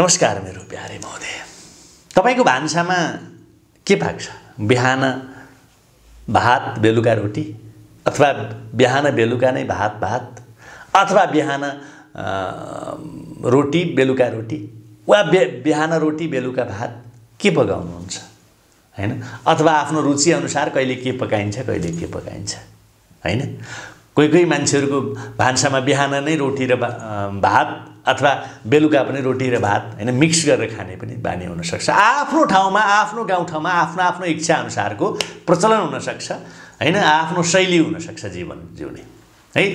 नमस्कार मेरो प्यारे महोदय तपाईँको भान्सामा के पाक्छ बिहान भात बेलुका रोटी अथवा बिहान बेलुका नै भात भात अथवा बिहान रोटी बेलुका रोटी वा बे बिहान रोटी बेलुका भात के पकाउनुहुन्छ होइन अथवा आफ्नो रुचिअनुसार कहिले के पकाइन्छ कहिले के पकाइन्छ होइन कोही कोही मान्छेहरूको भान्सामा बिहान नै रोटी र भात अथवा बेलुका पनि रोटी र भात होइन मिक्स गरेर खाने पनि बानी हुनसक्छ आफ्नो ठाउँमा आफ्नो गाउँठाउँमा आफ्नो आफ्नो इच्छाअनुसारको प्रचलन हुनसक्छ होइन आफ्नो शैली हुनसक्छ जीवन जिउने है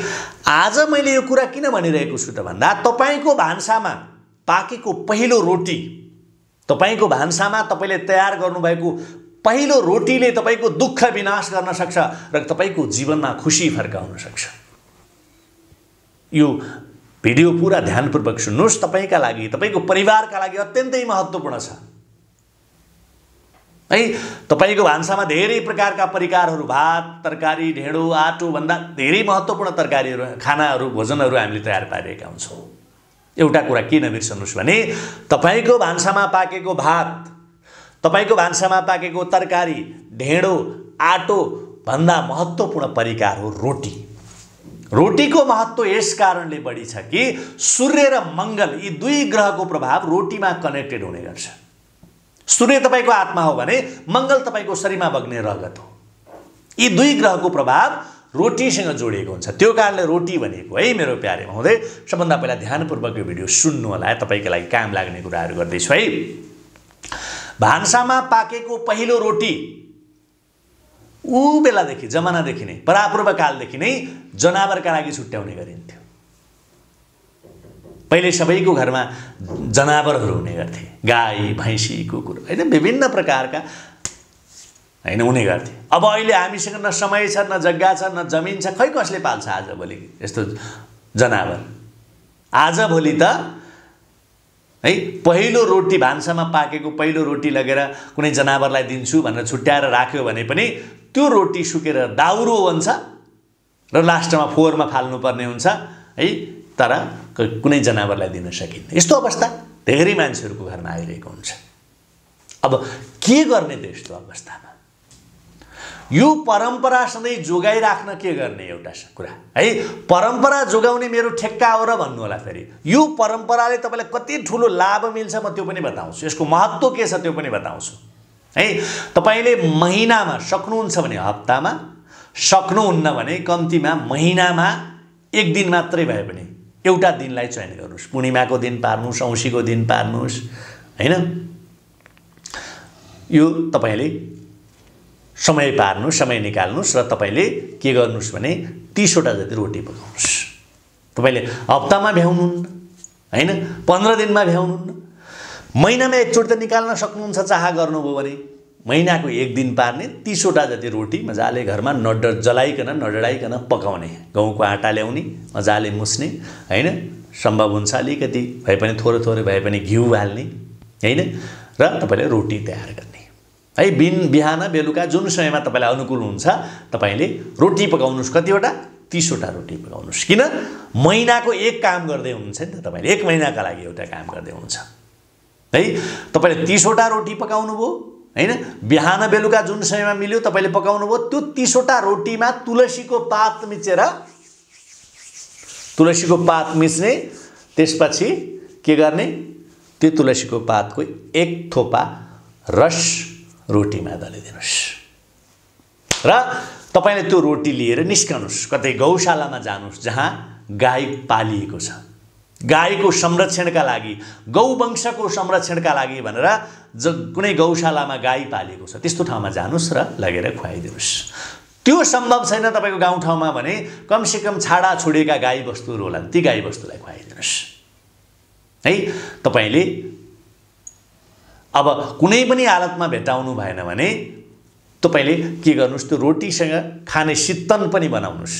आज मैले यो कुरा किन भनिरहेको छु त भन्दा तपाईँको भान्सामा पाकेको पहिलो रोटी तपाईँको भान्सामा तपाईँले तयार गर्नुभएको पहिलो रोटीले तपाईँको दुःख विनाश गर्न सक्छ र तपाईँको जीवनमा खुसी फर्काउन सक्छ यो भिडियो पुरा ध्यानपूर्वक सुन्नुहोस् तपाईँका लागि तपाईँको परिवारका लागि अत्यन्तै महत्त्वपूर्ण छ है तपाईँको भान्सामा धेरै प्रकारका परिकारहरू भात तरकारी ढेँडो आटोभन्दा धेरै महत्त्वपूर्ण तरकारीहरू खानाहरू भोजनहरू हामीले तयार पारिरहेका हुन्छौँ एउटा कुरा के नबिर्सनुहोस् भने तपाईँको भान्सामा पाकेको भात तपाईँको भान्सामा पाकेको तरकारी ढेँडो आटोभन्दा महत्त्वपूर्ण परिकार हो रोटी रोटीको महत्त्व यस कारणले बढी छ कि सूर्य र मङ्गल यी दुई ग्रहको प्रभाव रोटीमा कनेक्टेड हुने गर्छ सूर्य तपाईँको आत्मा हो भने मङ्गल तपाईँको शरीरमा बग्ने रगत हो यी दुई ग्रहको प्रभाव रोटीसँग जोडिएको हुन्छ त्यो कारणले रोटी भनेको है मेरो प्यारेमा हुँदै सबभन्दा पहिला ध्यानपूर्वक यो भिडियो सुन्नु होला है तपाईँको लागि काम लाग्ने कुराहरू गर्दैछु है भान्सामा पाकेको पहिलो रोटी ऊ बेलादेखि जमानादेखि नै परापूर्व परापूर्वकालदेखि नै जनावरका लागि छुट्याउने गरिन्थ्यो पहिले सबैको घरमा जनावरहरू हुने गर्थे गाई भैँसी कुकुर होइन विभिन्न प्रकारका होइन हुने गर्थे अब अहिले हामीसँग न समय छ न जग्गा छ न जमिन छ खै कसले पाल्छ आजभोलि यस्तो जनावर आजभोलि त है पहिलो रोटी भान्सामा पाकेको पहिलो रोटी लगेर कुनै जनावरलाई दिन्छु भनेर छुट्याएर राख्यो भने पनि त्यो रोटी सुकेर दाउरो बन्छ र लास्टमा फोहोरमा फाल्नुपर्ने हुन्छ है तर कुनै जनावरलाई दिन सकिन्न यस्तो अवस्था धेरै मान्छेहरूको घरमा आइरहेको हुन्छ अब के गर्ने त यस्तो अवस्थामा यो परम्परा सधैँ जोगाइराख्न के गर्ने एउटा कुरा है परम्परा जोगाउने मेरो ठेक्का हो र भन्नु होला फेरि यो परम्पराले तपाईँलाई कति ठुलो लाभ मिल्छ म त्यो पनि बताउँछु यसको महत्त्व के छ त्यो पनि बताउँछु है तपाईँले महिनामा सक्नुहुन्छ भने हप्तामा सक्नुहुन्न भने कम्तीमा महिनामा एक दिन मात्रै भए पनि एउटा दिनलाई चयन गर्नुहोस् पूर्णिमाको दिन पार्नुहोस् औँसीको दिन पार्नुहोस् होइन यो तपाईँले समय पार्नु समय निकाल्नुहोस् र तपाईँले के गर्नुहोस् भने तिसवटा जति रोटी पकाउनुहोस् तपाईँले हप्तामा भ्याउनुहुन्न होइन पन्ध्र दिनमा भ्याउनुहुन्न महिनामा एकचोटि त निकाल्न सक्नुहुन्छ चाह गर्नुभयो भने महिनाको एक दिन पार्ने तिसवटा जति रोटी मजाले घरमा नड जलाइकन नडडाइकन पकाउने गहुँको आँटा ल्याउने मजाले मुस्ने होइन सम्भव हुन्छ अलिकति भए पनि थोरै थोरै भए पनि घिउ हाल्ने होइन र तपाईँले रोटी तयार गर्ने है बिन बिहान बेलुका जुन समयमा तपाईँलाई अनुकूल हुन्छ तपाईँले रोटी पकाउनुहोस् कतिवटा तिसवटा रोटी पकाउनुहोस् किन महिनाको एक काम गर्दै हुनुहुन्छ नि त तपाईँले एक महिनाका लागि एउटा काम गर्दै हुनुहुन्छ है तपाईँले तिसवटा रोटी पकाउनु भयो होइन बिहान बेलुका जुन समयमा मिल्यो तपाईँले पकाउनु भयो त्यो तिसवटा रोटीमा तुलसीको पात मिचेर तुलसीको पात मिच्ने त्यसपछि के गर्ने त्यो तुलसीको पातको एक थोपा रस रोटीमा दलिदिनुहोस् र तपाईँले त्यो रोटी लिएर निस्कनुहोस् कतै गौशालामा जानुहोस् जहाँ गाई पालिएको छ गाईको संरक्षणका लागि गौवंशको संरक्षणका लागि भनेर ज कुनै गौशालामा गाई पालिएको छ त्यस्तो ठाउँमा जानुहोस् र लगेर खुवाइदिनुहोस् त्यो सम्भव छैन तपाईँको गाउँठाउँमा भने कमसेकम छाडा छोडेका गाईबस्तुहरू होलान् ती गाई वस्तुलाई खुवाइदिनुहोस् है तपाईँले अब कुनै पनि हालतमा भेटाउनु भएन भने तपाईँले के गर्नुहोस् त्यो रोटीसँग खाने सित्तन पनि बनाउनुहोस्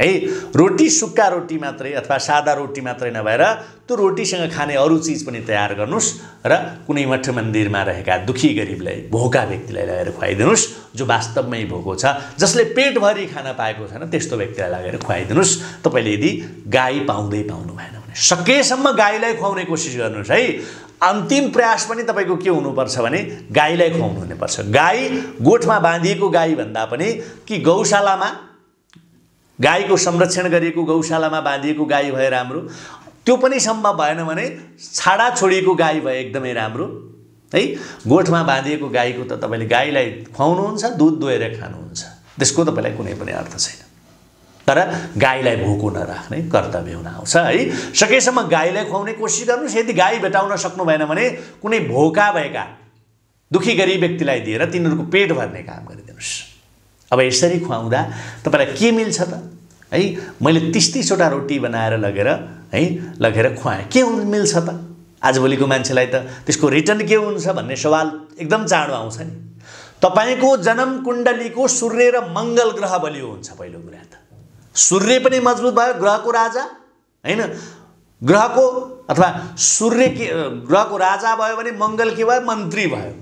है रोटी सुक्खा रोटी मात्रै अथवा सादा रोटी मात्रै नभएर त्यो रोटीसँग खाने अरू चिज पनि तयार गर्नुहोस् र कुनै मठ मन्दिरमा रहेका दुखी गरिबलाई भोका व्यक्तिलाई लगेर खुवाइदिनुहोस् जो वास्तवमै भोको छ जसले पेटभरि खान पाएको छैन त्यस्तो व्यक्तिलाई लगेर खुवाइदिनुहोस् तपाईँले यदि गाई पाउँदै पाउनु भएन भने सकेसम्म गाईलाई खुवाउने कोसिस गर्नुहोस् है अन्तिम प्रयास पनि तपाईँको के हुनुपर्छ भने गाईलाई खुवाउनु हुनेपर्छ गाई गोठमा बाँधिएको गाई भन्दा पनि कि गौशालामा गाईको संरक्षण गरिएको गौशालामा बाँधिएको गाई भए राम्रो त्यो पनि सम्भव भएन भने छाडा छोडिएको गाई भए एकदमै राम्रो है गोठमा बाँधिएको गाईको त तपाईँले गाईलाई खुवाउनुहुन्छ दुध दोहेर खानुहुन्छ त्यसको तपाईँलाई कुनै पनि अर्थ छैन तर गाईलाई भोको नराख्ने कर्तव्य हुन आउँछ है सकेसम्म गाईलाई खुवाउने कोसिस गर्नुहोस् यदि गाई भेटाउन सक्नु भएन भने कुनै भोका भएका दुखी गरी व्यक्तिलाई दिएर तिनीहरूको पेट भर्ने काम गरिदिनुहोस् अब यसरी खुवाउँदा तपाईँलाई के मिल्छ त है मैले तिस तिसवटा रोटी बनाएर लगेर है लगेर खुवाएँ के मिल्छ त आजभोलिको मान्छेलाई त त्यसको रिटर्न के हुन्छ भन्ने सवाल एकदम चाँडो आउँछ नि तपाईँको जन्म कुण्डलीको सूर्य र मङ्गल ग्रह बलियो हुन्छ पहिलो कुरा त सूर्य पनि मजबुत भयो ग्रहको राजा होइन ग्रहको अथवा सूर्य के ग्रहको राजा भयो भने मङ्गल के भयो मन्त्री भयो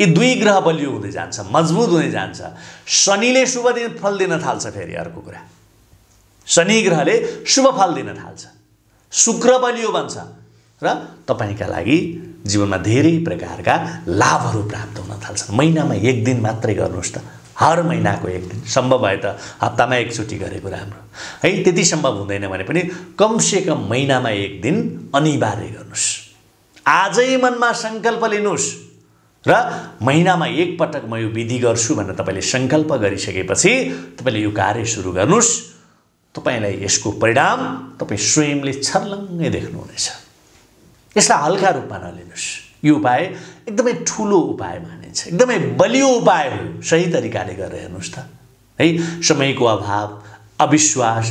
यी दुई ग्रह बलियो हुँदै जान्छ मजबुत हुँदै जान्छ शनिले शुभ दिन फल दिन थाल्छ फेरि अर्को कुरा शनि ग्रहले शुभ फल दिन थाल्छ शुक्र बलियो बन्छ र तपाईँका लागि जीवनमा धेरै प्रकारका लाभहरू प्राप्त हुन थाल्छ महिनामा एक दिन मात्रै गर्नुहोस् त हर महिनाको एक दिन सम्भव भए त हप्तामा एकचोटि गरेको राम्रो है त्यति सम्भव हुँदैन भने पनि कमसे कम महिनामा एक दिन अनिवार्य गर्नुहोस् आजै मनमा सङ्कल्प लिनुहोस् र महिनामा एकपटक म यो विधि गर्छु भनेर तपाईँले सङ्कल्प गरिसकेपछि तपाईँले यो कार्य सुरु गर्नुहोस् तपाईँलाई यसको परिणाम तपाईँ स्वयंले छर्लङ्गै देख्नुहुनेछ यसलाई हल्का रूपमा नलिनुहोस् यो उपाय एकदमै ठुलो उपाय मानिन्छ एकदमै बलियो उपाय हो सही तरिकाले गरेर हेर्नुहोस् त है समयको अभाव अविश्वास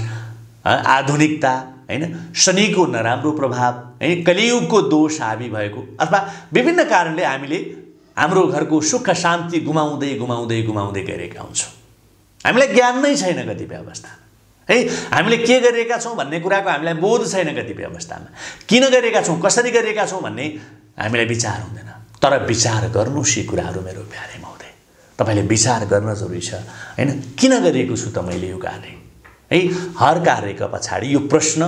आधुनिकता होइन शनिको नराम्रो प्रभाव है कलियुगको दोष हाबी भएको अथवा विभिन्न कारणले हामीले हाम्रो घरको सुख शान्ति गुमाउँदै गुमाउँदै गुमाउँदै गइरहेका हुन्छौँ हामीलाई ज्ञान नै छैन कतिपय अवस्थामा है हामीले के गरिरहेका छौँ भन्ने कुराको हामीलाई बोध छैन कतिपय अवस्थामा किन गरिरहेका छौँ कसरी गरिरहेका छौँ भन्ने हामीलाई विचार हुँदैन तर विचार गर्नुहोस् यी कुराहरू मेरो प्यारेमा हुँदै तपाईँले विचार गर्न जरुरी छ होइन किन गरिएको छु त मैले यो कार्य है हर कार्यका पछाडि यो प्रश्न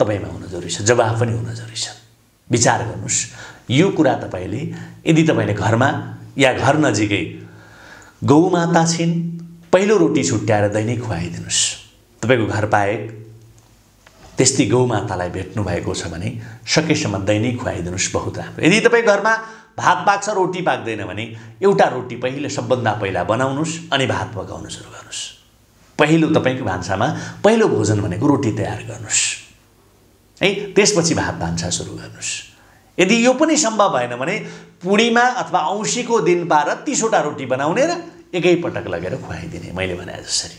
तपाईँमा हुन जरुरी छ जवाब पनि हुन जरुरी छ विचार गर्नुहोस् यो कुरा तपाईँले यदि तपाईँले घरमा या घर नजिकै गौमाता छिन् पहिलो रोटी छुट्याएर दैनिक खुवाइदिनुहोस् तपाईँको घर पाएक त्यस्तै गौमातालाई भेट्नु भएको छ भने सकेसम्म दैनिक खुवाइदिनुहोस् बहुत राम्रो यदि तपाईँ घरमा भात पाक्छ रोटी पाक्दैन भने एउटा रोटी पहिले सबभन्दा पहिला बनाउनुहोस् अनि भात पकाउनु सुरु गर्नुहोस् पहिलो तपाईँको भान्सामा पहिलो भोजन भनेको रोटी तयार गर्नुहोस् है त्यसपछि भात भान्सा सुरु गर्नुहोस् यदि यो पनि सम्भव भएन भने पूर्णिमा अथवा औँसीको दिन पाएर तिसवटा रोटी बनाउने र एकैपटक लगेर खुवाइदिने मैले भने जसरी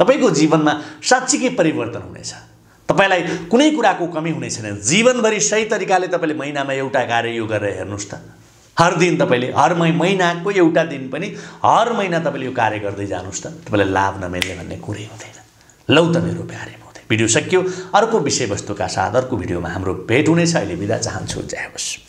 तपाईँको जीवनमा साँच्चीकै परिवर्तन हुनेछ तपाईँलाई कुनै कुराको कमी हुने छैन जीवनभरि सही तरिकाले तपाईँले महिनामा एउटा कार्य यो गरेर हेर्नुहोस् त हर दिन तपाईँले हर मै महिनाको एउटा दिन पनि हर महिना तपाईँले यो कार्य गर्दै जानुहोस् त तपाईँलाई लाभ नमिल्ने भन्ने कुरै हुँदैन लौ त मेरो प्यारे भिडियो सकियो अर्को विषयवस्तुका साथ अर्को भिडियोमा हाम्रो भेट हुनेछ अहिले बिदा चाहन्छु जय होस्